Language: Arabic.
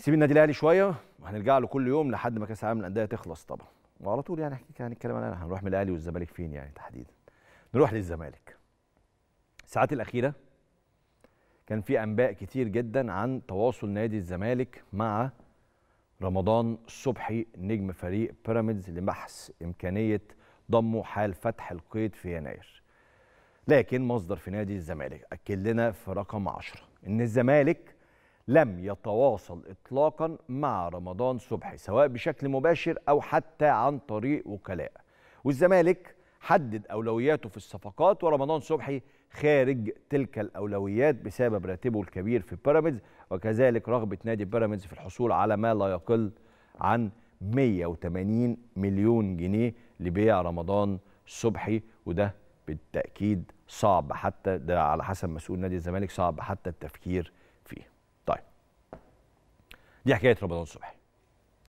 سيب النادي الاهلي شويه وهنرجع له كل يوم لحد ما كاس العالم للانديه تخلص طبعا وعلى طول يعني احكي هنتكلم عن هنروح من الاهلي والزمالك فين يعني تحديدا نروح للزمالك الساعات الاخيره كان في انباء كتير جدا عن تواصل نادي الزمالك مع رمضان صبحي نجم فريق بيراميدز لبحث امكانيه ضمه حال فتح القيد في يناير لكن مصدر في نادي الزمالك اكد لنا في رقم 10 ان الزمالك لم يتواصل إطلاقا مع رمضان صبحي سواء بشكل مباشر أو حتى عن طريق وكلاء والزمالك حدد أولوياته في الصفقات ورمضان صبحي خارج تلك الأولويات بسبب راتبه الكبير في بيراميدز وكذلك رغبة نادي بيراميدز في الحصول على ما لا يقل عن 180 مليون جنيه لبيع رمضان صبحي وده بالتأكيد صعب حتى ده على حسب مسؤول نادي الزمالك صعب حتى التفكير طيب دي حكايه رمضان صبحي